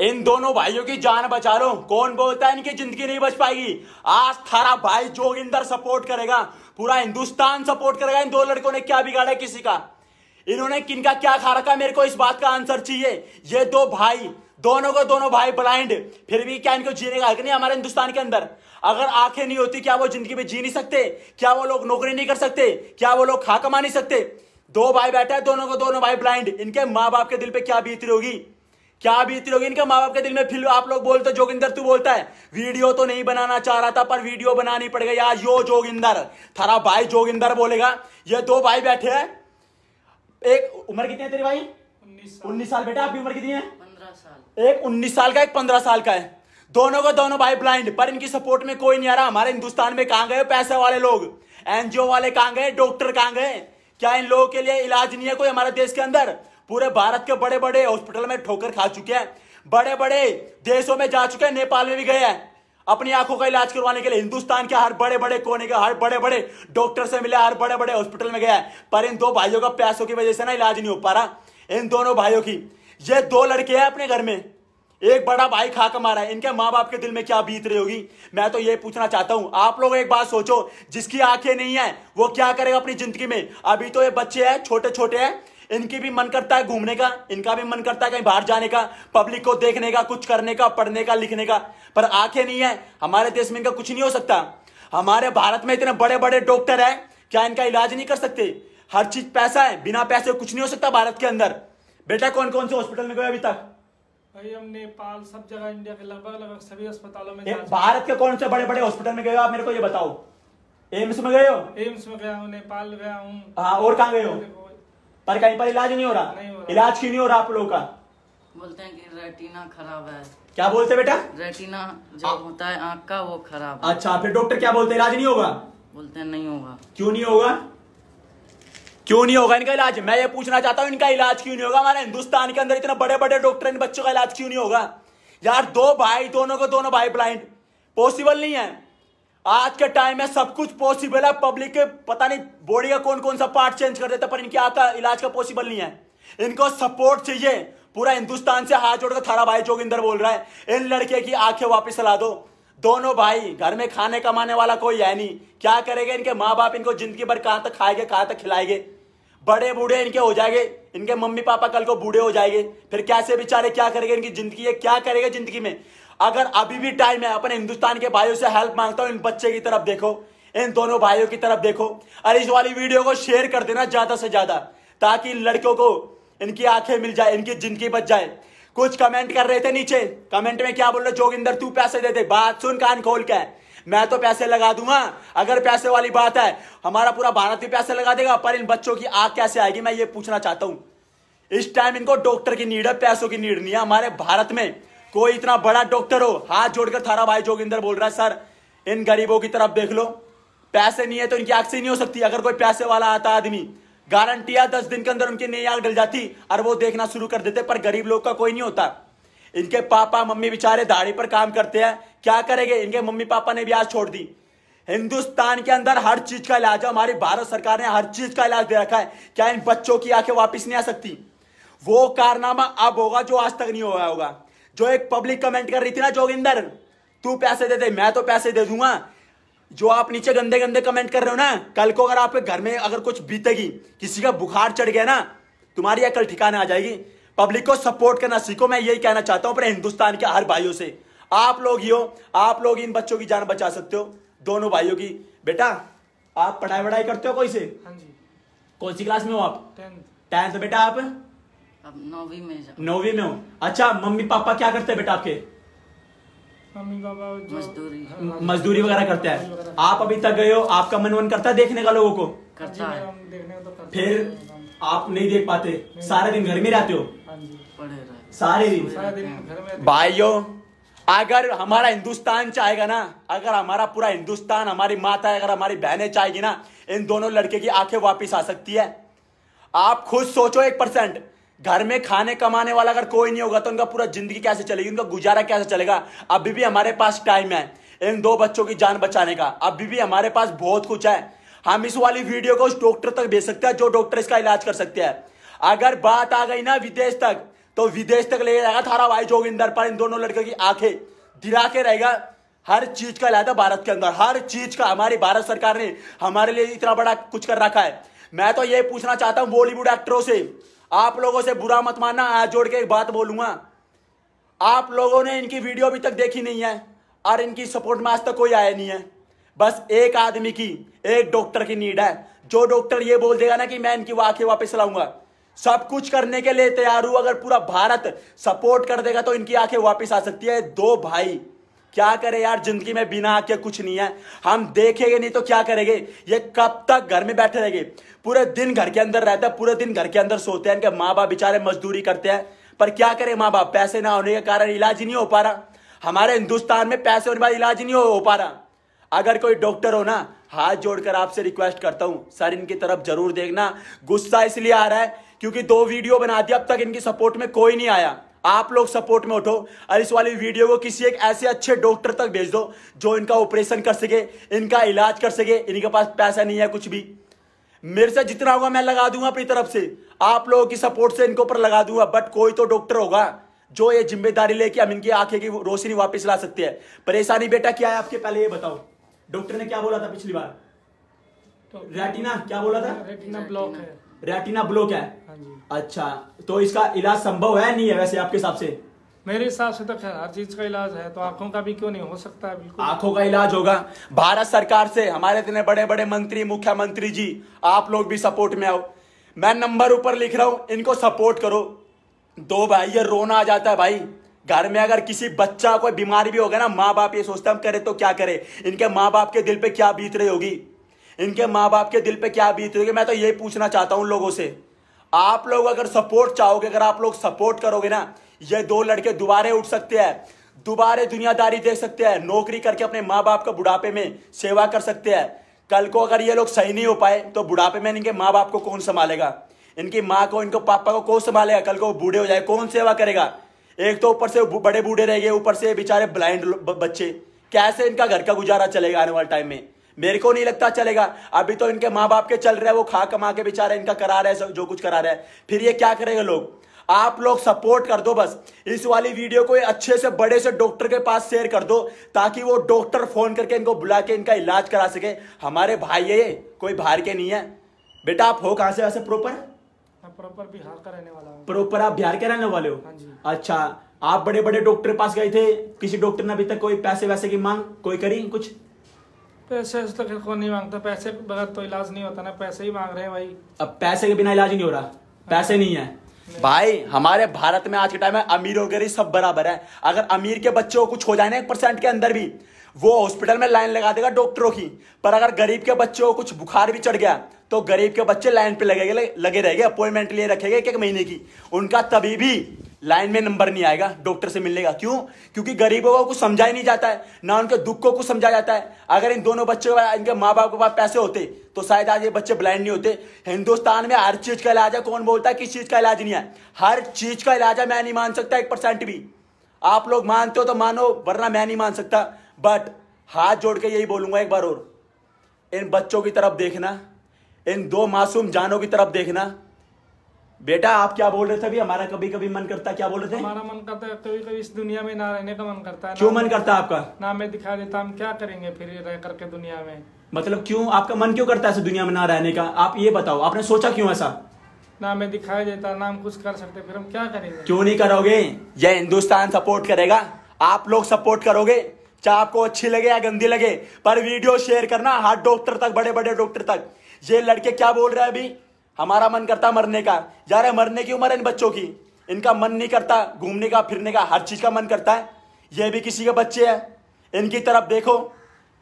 इन दोनों भाइयों की जान बचा लो कौन बोलता है इनकी जिंदगी नहीं बच पाएगी आज थारा भाई जोगिंदर सपोर्ट करेगा पूरा हिंदुस्तान सपोर्ट करेगा इन दो लड़कों ने क्या बिगाड़ा किसी का इन्होंने किनका क्या खा रखा मेरे को इस बात का आंसर चाहिए ये दो भाई दोनों को दोनों भाई ब्लाइंड फिर भी क्या इनको जीने का हक नहीं हमारे हिंदुस्तान के अंदर अगर आंखें नहीं होती क्या वो जिंदगी में जी नहीं सकते क्या वो लोग नौकरी नहीं कर सकते क्या वो लोग खा कमा नहीं सकते दो भाई बैठे हैं दोनों को दोनों भाई ब्लाइंड इनके माँ बाप के दिल पे क्या बीत रही होगी क्या बीती होगी इनके माँ बाप के दिल में फिर आप लोग बोलते जोगिंदर तू बोलता है वीडियो तो नहीं बनाना चाह रहा था पर वीडियो बनानी पड़ गई आज यो जोगिंदर थारा भाई जोगिंदर बोलेगा ये दो भाई बैठे हैं एक उम्र कितनी है तेरी भाई उन्नीस साल।, बेटा आपकी उम्र कितनी है साल एक उन्नीस साल का एक पंद्रह साल का है दोनों को दोनों भाई ब्लाइंड पर इनकी सपोर्ट में कोई नहीं आ रहा हमारे हिंदुस्तान में कहाँ गए पैसे वाले लोग एनजीओ वाले कहाँ गए डॉक्टर कहाँ गए क्या इन लोगों के लिए इलाज नहीं है कोई हमारे देश के अंदर पूरे भारत के बड़े बड़े हॉस्पिटल में ठोकर खा चुके हैं बड़े बड़े देशों में जा चुके हैं नेपाल में भी गए हैं अपनी आंखों का इलाज करवाने के लिए हिंदुस्तान के हर बड़े बड़े कोने के हर बड़े बड़े डॉक्टर से मिले हर बड़े बड़े हॉस्पिटल में गया है पर इन दो भाइयों का पैसों की वजह से ना इलाज नहीं हो पा रहा इन दोनों भाइयों की ये दो लड़के हैं अपने घर में एक बड़ा भाई खा कमा रहा है इनके माँ बाप के दिल में क्या बीत रही होगी मैं तो ये पूछना चाहता हूँ आप लोग एक बात सोचो जिसकी आंखें नहीं है वो क्या करेगा अपनी जिंदगी में अभी तो ये बच्चे हैं छोटे छोटे हैं इनकी भी मन करता है घूमने का इनका भी मन करता है कहीं बाहर जाने का पब्लिक को देखने का कुछ करने का पढ़ने का लिखने का पर आंखें नहीं है हमारे देश में इनका कुछ नहीं हो सकता हमारे भारत में इतने बड़े बड़े डॉक्टर है क्या इनका इलाज नहीं कर सकते हर चीज पैसा है बिना पैसे कुछ नहीं हो सकता भारत के अंदर बेटा कौन कौन से हॉस्पिटल में गए अभी तक भाई हम नेपाल सब जगह इंडिया के लगभग लगभग सभी अस्पतालों में भारत के कौन से बड़े बड़े हॉस्पिटल में गए हो आप मेरे को ये बताओ एम्स में गए हो एम्स में गया हूँ नेपाल गया हूँ हाँ और कहाँ गए हो पर कहीं पर इलाज नहीं हो रहा इलाज क्यों नहीं हो रहा आप लोगों का बोलते हैं कि रेटिना खराब है क्या बोलते हैं बेटा रेटिना जो आ... होता है आँख का वो खराब है अच्छा फिर डॉक्टर क्या बोलते हैं इलाज नहीं होगा बोलते हैं नहीं होगा क्यों नहीं होगा क्यों नहीं होगा इनका इलाज मैं ये पूछना चाहता हूँ इनका इलाज क्यों नहीं होगा हमारे हिंदुस्तान के अंदर इतने बड़े बड़े डॉक्टर इन बच्चों का इलाज क्यों नहीं होगा यार दो भाई दोनों को दोनों भाई ब्लाइंड पॉसिबल नहीं है आज के टाइम में सब कुछ पॉसिबल है पब्लिक के पता नहीं बॉडी का कौन कौन सा पार्ट चेंज कर देता पर इनके आंख का इलाज का पॉसिबल नहीं है इनको सपोर्ट चाहिए पूरा हिंदुस्तान से हाथ जोड़कर थारा भाई जोगिंदर बोल रहा है इन लड़के की आंखें वापस चला दो दोनों भाई घर में खाने कमाने वाला कोई है नहीं क्या करेगा इनके माँ बाप इनको जिंदगी भर कहाँ तक खाएंगे कहाँ तक खिलाएंगे बड़े बूढ़े इनके हो जाएंगे इनके मम्मी पापा कल को बूढ़े हो जाएंगे फिर कैसे बेचारे क्या करेंगे इनकी जिंदगी है क्या करेगा जिंदगी में अगर अभी भी टाइम है अपने हिंदुस्तान के भाइयों से हेल्प मांगता हूं इन बच्चे की तरफ देखो इन दोनों भाइयों की तरफ देखो और इस वाली वीडियो को शेयर कर देना ज्यादा से ज्यादा ताकि इन लड़कियों को इनकी आंखें मिल जाए इनकी जिंदगी बच जाए कुछ कमेंट कर रहे थे नीचे कमेंट में क्या बोल रहे जोगिंदर तू पैसे दे दे बात सुन कान खोल के मैं तो पैसे लगा दूंगा अगर पैसे वाली बात है हमारा पूरा भारत भी पैसे लगा देगा पर इन बच्चों की आग कैसे आएगी मैं ये पूछना चाहता हूं इस टाइम इनको डॉक्टर की नीड है पैसों की नीड नहीं है हमारे भारत में कोई इतना बड़ा डॉक्टर हो हाथ जोड़कर थारा भाई जोगिंदर बोल रहा है सर इन गरीबों की तरफ देख लो पैसे नहीं है तो इनकी आग से नहीं हो सकती अगर कोई पैसे वाला आता आदमी गारंटी है दस दिन के अंदर उनकी नई आग डल जाती और वो देखना शुरू कर देते पर गरीब लोग का कोई नहीं होता इनके पापा मम्मी बेचारे दाढ़ी पर काम करते हैं क्या करेंगे इनके मम्मी पापा ने भी आज छोड़ दी हिंदुस्तान के अंदर हर चीज का इलाज है हमारी भारत सरकार ने हर चीज का इलाज दे रखा है क्या इन बच्चों की आंखें वापस नहीं आ सकती वो कारनामा अब होगा जो आज तक नहीं हुआ होगा जो एक पब्लिक कमेंट कर रही थी ना जोगिंदर तू पैसे दे दे मैं तो पैसे दे दूंगा जो आप नीचे गंदे गंदे कमेंट कर रहे हो ना कल को अगर आपके घर में अगर कुछ बीतेगी किसी का बुखार चढ़ गया ना तुम्हारी अकल ठिकाने आ जाएगी पब्लिक को सपोर्ट करना सीखो मैं यही कहना चाहता हूं अपने हिंदुस्तान के हर भाइयों से आप लोग ही हो आप लोग इन बच्चों की जान बचा सकते हो दोनों भाइयों की बेटा आप पढ़ाई वढ़ाई करते हो कोई से हाँ जी कौन सी क्लास में हो आप टेंथ टेंथ बेटा आप अब नौवीं में नौवीं में हो अच्छा मम्मी पापा क्या करते हैं बेटा आपके मम्मी पापा हाँ, मजदूरी मजदूरी वगैरह करते हैं आप अभी तक गए हो आपका मन वन करता है देखने का लोगों को करता है तो फिर आप नहीं देख पाते सारे दिन घर में रहते हो हाँ सारे दिन भाइयों अगर हमारा हिंदुस्तान चाहेगा ना अगर हमारा पूरा हिंदुस्तान हमारी माता अगर हमारी बहनें चाहेगी ना इन दोनों लड़के की आंखें वापस आ सकती है आप खुद सोचो एक परसेंट घर में खाने कमाने वाला अगर कोई नहीं होगा तो उनका पूरा जिंदगी कैसे चलेगी उनका गुजारा कैसे चलेगा अभी भी हमारे पास टाइम है इन दो बच्चों की जान बचाने का अभी भी हमारे पास बहुत कुछ है हम इस वाली वीडियो को उस डॉक्टर तक भेज सकते हैं जो डॉक्टर इसका इलाज कर सकते हैं अगर बात आ गई ना विदेश तक तो विदेश तक ले जाएगा थारा भाई जोगिंदर पर इन दोनों लड़कों की आंखें दिला के रहेगा हर चीज का इलाज है भारत के अंदर हर चीज का हमारी भारत सरकार ने हमारे लिए इतना बड़ा कुछ कर रखा है मैं तो ये पूछना चाहता हूँ बॉलीवुड एक्टरों से आप लोगों से बुरा मत मानना आज जोड़ के एक बात बोलूंगा आप लोगों ने इनकी वीडियो अभी तक देखी नहीं है और इनकी सपोर्ट में आज तक कोई आया नहीं है बस एक आदमी की एक डॉक्टर की नीड है जो डॉक्टर ये बोल देगा ना कि मैं इनकी वाकई वापस लाऊंगा सब कुछ करने के लिए तैयार हूं अगर पूरा भारत सपोर्ट कर देगा तो इनकी आंखें वापस आ सकती है दो भाई क्या करें यार जिंदगी में बिना आके कुछ नहीं है हम देखेंगे नहीं तो क्या करेंगे ये कब तक घर में बैठे रहेंगे पूरे दिन घर के अंदर रहता है पूरे दिन घर के अंदर सोते हैं इनके माँ बाप बेचारे मजदूरी करते हैं पर क्या करें माँ बाप पैसे ना होने के कारण इलाज ही नहीं हो पा रहा हमारे हिंदुस्तान में पैसे होने बाद इलाज ही नहीं हो पा रहा अगर कोई डॉक्टर हो ना हाथ जोड़कर आपसे रिक्वेस्ट करता हूं सर इनकी तरफ जरूर देखना गुस्सा इसलिए आ रहा है क्योंकि दो वीडियो बना दिया अब तक इनकी सपोर्ट में कोई नहीं आया आप लोग सपोर्ट में उठो और इस वाली वीडियो को किसी एक ऐसे अच्छे डॉक्टर तक भेज दो जो इनका ऑपरेशन कर सके इनका इलाज कर सके इनके पास पैसा नहीं है कुछ भी मेरे से जितना होगा मैं लगा दूंगा अपनी तरफ से आप लोगों की सपोर्ट से इनके ऊपर लगा दूंगा बट कोई तो डॉक्टर होगा जो ये जिम्मेदारी लेके हम इनकी आंखें की रोशनी वापस ला सकते हैं परेशानी बेटा क्या है आपके पहले ये बताओ डॉक्टर ने क्या बोला था पिछली बार तो रेटिना क्या बोला था रेटिना ब्लॉक है रेटिना ब्लॉक है हाँ अच्छा तो इसका इलाज संभव है नहीं है वैसे आपके हिसाब से मेरे हिसाब से तो खैर हर चीज का इलाज है तो आंखों का भी क्यों नहीं हो सकता है बिल्कुल आंखों का इलाज होगा भारत सरकार से हमारे इतने बड़े बड़े मंत्री मुख्यमंत्री जी आप लोग भी सपोर्ट में आओ मैं नंबर ऊपर लिख रहा हूं इनको सपोर्ट करो दो भाई ये रोना आ जाता है भाई घर में अगर किसी बच्चा कोई बीमारी भी होगा ना माँ बाप ये सोचता हम करे तो क्या करे इनके माँ बाप के दिल पे क्या बीत रही होगी इनके माँ बाप के दिल पे क्या बीत रही है मैं तो यही पूछना चाहता हूँ उन लोगों से आप लोग अगर सपोर्ट चाहोगे अगर आप लोग सपोर्ट करोगे ना ये दो लड़के दोबारे उठ सकते हैं दोबारे दुनियादारी देख सकते हैं नौकरी करके अपने माँ बाप का बुढ़ापे में सेवा कर सकते हैं कल को अगर ये लोग सही नहीं हो पाए तो बुढ़ापे में इनके माँ बाप को कौन संभालेगा इनकी माँ को इनको पापा को कौन संभालेगा कल को बूढ़े हो जाए कौन सेवा करेगा एक तो ऊपर से बड़े बूढ़े रह गए ऊपर से बेचारे ब्लाइंड बच्चे कैसे इनका घर का गुजारा चलेगा आने वाले टाइम में मेरे को नहीं लगता चलेगा अभी तो इनके माँ बाप के चल रहे हैं वो खा कमा के बेचारे इनका करा रहे हैं जो कुछ करा रहे हैं फिर ये क्या करेगा लोग आप लोग सपोर्ट कर दो बस इस वाली वीडियो को अच्छे से बड़े से डॉक्टर के पास शेयर कर दो ताकि वो डॉक्टर फोन करके इनको बुला के इनका इलाज करा सके हमारे भाई है ये कोई बाहर के नहीं है बेटा आप हो कहाँ से वैसे प्रॉपर प्रॉपर बिहार का रहने वाला प्रॉपर आप बिहार के रहने वाले हो हाँ अच्छा आप बड़े बड़े डॉक्टर के पास गए थे किसी डॉक्टर ने अभी तक कोई पैसे वैसे की मांग कोई करी कुछ पैसे तो खैर कौन नहीं मांगता पैसे बगैर तो इलाज नहीं होता ना पैसे ही मांग रहे हैं भाई अब पैसे के बिना इलाज नहीं हो रहा पैसे नहीं है भाई हमारे भारत में आज के टाइम में अमीर और गरीब सब बराबर है अगर अमीर के बच्चों को कुछ हो जाए ना एक परसेंट के अंदर भी वो हॉस्पिटल में लाइन लगा देगा डॉक्टरों की पर अगर गरीब के बच्चों को कुछ बुखार भी चढ़ गया तो गरीब के बच्चे लाइन पे लगे लगे रहेंगे अपॉइंटमेंट लिए रखेंगे एक एक महीने की उनका तभी भी लाइन में नंबर नहीं आएगा डॉक्टर से मिलने का क्यों क्योंकि गरीबों को कुछ समझा ही नहीं जाता है ना उनके दुख को कुछ समझा जाता है अगर इन दोनों बच्चों के इनके माँ बाप के पास पैसे होते तो शायद आज ये बच्चे ब्लाइंड नहीं होते हिंदुस्तान में हर चीज का इलाज है कौन बोलता है किस चीज का इलाज नहीं है हर चीज का इलाज है मैं नहीं मान सकता एक परसेंट भी आप लोग मानते हो तो मानो वरना मैं नहीं मान सकता बट हाथ जोड़ के यही बोलूंगा एक बार और इन बच्चों की तरफ देखना इन दो मासूम जानों की तरफ देखना बेटा आप क्या बोल रहे थे अभी हमारा कभी कभी मन करता क्या बोल रहे थे हमारा मन करता है कभी कभी इस दुनिया में ना रहने का मन करता है क्यों मन करता है आपका ना मैं दिखा देता हम क्या करेंगे फिर रह करके दुनिया में मतलब क्यों आपका मन क्यों करता है दुनिया में ना रहने का आप ये बताओ आपने सोचा क्यों ऐसा ना मैं दिखाई देता ना हम कुछ कर सकते फिर हम क्या करेंगे क्यों नहीं करोगे यह हिंदुस्तान सपोर्ट करेगा आप लोग सपोर्ट करोगे चाहे आपको अच्छी लगे या गंदी लगे पर वीडियो शेयर करना हर डॉक्टर तक बड़े बड़े डॉक्टर तक ये लड़के क्या बोल रहे हैं अभी हमारा मन करता मरने का यार मरने की उम्र है इन बच्चों की इनका मन नहीं करता घूमने का फिरने का हर चीज़ का मन करता है यह भी किसी के बच्चे है इनकी तरफ देखो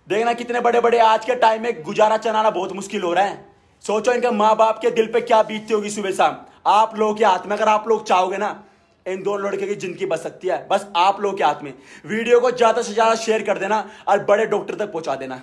देखना कितने बड़े बड़े आज के टाइम में गुजारा चलाना बहुत मुश्किल हो रहा है सोचो इनके माँ बाप के दिल पे क्या बीतती होगी सुबह शाम आप लोगों के हाथ में अगर आप लोग चाहोगे ना इन दो लड़के की जिंदगी बच सकती है बस आप लोगों के हाथ में वीडियो को ज़्यादा से ज़्यादा शेयर कर देना और बड़े डॉक्टर तक पहुँचा देना